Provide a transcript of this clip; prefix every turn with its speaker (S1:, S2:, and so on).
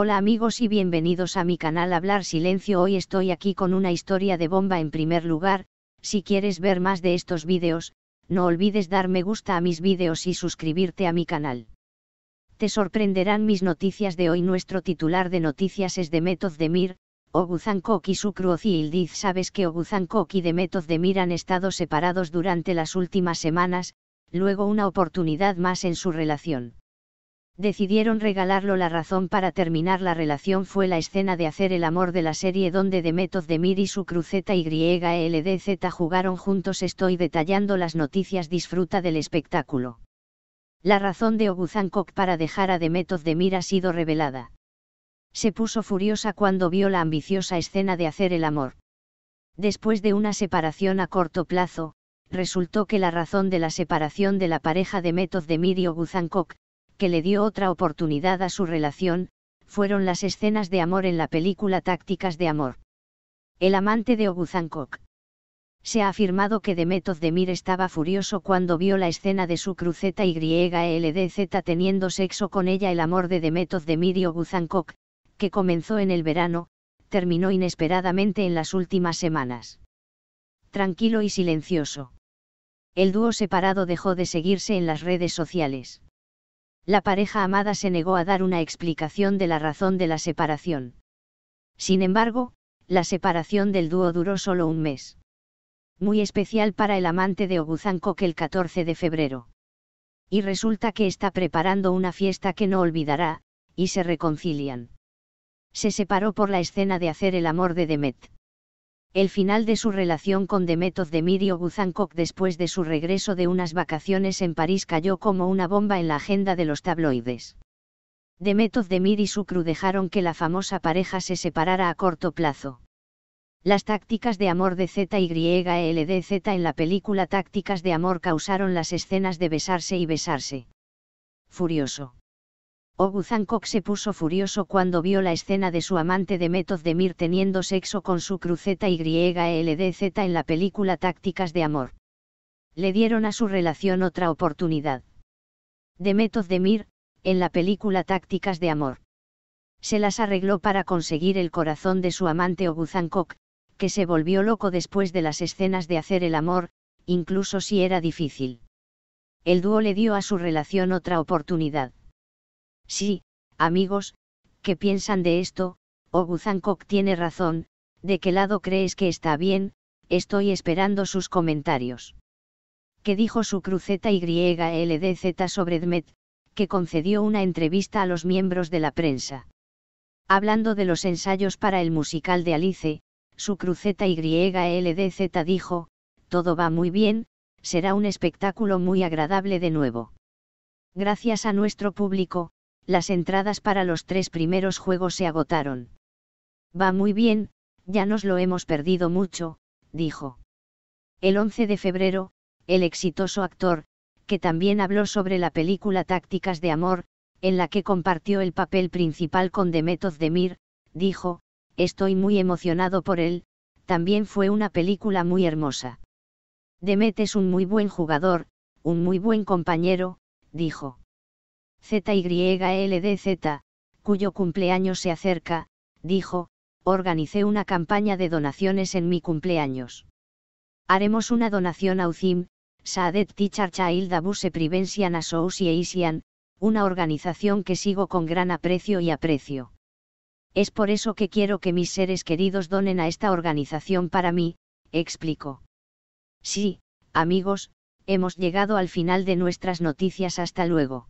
S1: Hola amigos y bienvenidos a mi canal Hablar Silencio. Hoy estoy aquí con una historia de bomba en primer lugar, si quieres ver más de estos vídeos, no olvides dar me gusta a mis vídeos y suscribirte a mi canal. Te sorprenderán mis noticias de hoy. Nuestro titular de noticias es Demet Özdemir, Oguzankok y su cruz y Sabes que Oguzankok y de Mir han estado separados durante las últimas semanas, luego una oportunidad más en su relación decidieron regalarlo. La razón para terminar la relación fue la escena de hacer el amor de la serie donde Demetoz Demir y su cruceta YLDZ jugaron juntos. Estoy detallando las noticias, disfruta del espectáculo. La razón de Oguzankok para dejar a Demetoz Demir ha sido revelada. Se puso furiosa cuando vio la ambiciosa escena de hacer el amor. Después de una separación a corto plazo, resultó que la razón de la separación de la pareja de Demir y Oguzankok, que le dio otra oportunidad a su relación, fueron las escenas de amor en la película Tácticas de Amor. El amante de Oguzankok. Se ha afirmado que Demetoz Demir estaba furioso cuando vio la escena de su cruceta YLDZ teniendo sexo con ella el amor de Demetoz Demir y Oguzankok, que comenzó en el verano, terminó inesperadamente en las últimas semanas. Tranquilo y silencioso. El dúo separado dejó de seguirse en las redes sociales la pareja amada se negó a dar una explicación de la razón de la separación. Sin embargo, la separación del dúo duró solo un mes. Muy especial para el amante de Oguzanko el 14 de febrero. Y resulta que está preparando una fiesta que no olvidará, y se reconcilian. Se separó por la escena de hacer el amor de Demet el final de su relación con Demetov Demirio Guzankov después de su regreso de unas vacaciones en París cayó como una bomba en la agenda de los tabloides. Demetov Demir y su crew dejaron que la famosa pareja se separara a corto plazo. Las tácticas de amor de ZYLDZ en la película Tácticas de Amor causaron las escenas de besarse y besarse. Furioso. Oguzankok se puso furioso cuando vio la escena de su amante Demetov Demir teniendo sexo con su cruceta YLDZ en la película Tácticas de Amor. Le dieron a su relación otra oportunidad. Demetov Demir, en la película Tácticas de Amor. Se las arregló para conseguir el corazón de su amante Oguzankok, que se volvió loco después de las escenas de hacer el amor, incluso si era difícil. El dúo le dio a su relación otra oportunidad Sí, amigos, ¿qué piensan de esto? Oh, Kok tiene razón, ¿de qué lado crees que está bien? Estoy esperando sus comentarios. ¿Qué dijo su cruceta YLDZ sobre Dmet, que concedió una entrevista a los miembros de la prensa? Hablando de los ensayos para el musical de Alice, su cruceta YLDZ dijo, todo va muy bien, será un espectáculo muy agradable de nuevo. Gracias a nuestro público, las entradas para los tres primeros juegos se agotaron. Va muy bien, ya nos lo hemos perdido mucho, dijo. El 11 de febrero, el exitoso actor, que también habló sobre la película Tácticas de Amor, en la que compartió el papel principal con Demet Demir, dijo, Estoy muy emocionado por él, también fue una película muy hermosa. Demet es un muy buen jugador, un muy buen compañero, dijo. ZYLDZ, cuyo cumpleaños se acerca, dijo, organicé una campaña de donaciones en mi cumpleaños. Haremos una donación a UCIM, Saadet Teacher Child Abuse Prevention Association, una organización que sigo con gran aprecio y aprecio. Es por eso que quiero que mis seres queridos donen a esta organización para mí, explicó. Sí, amigos, hemos llegado al final de nuestras noticias hasta luego.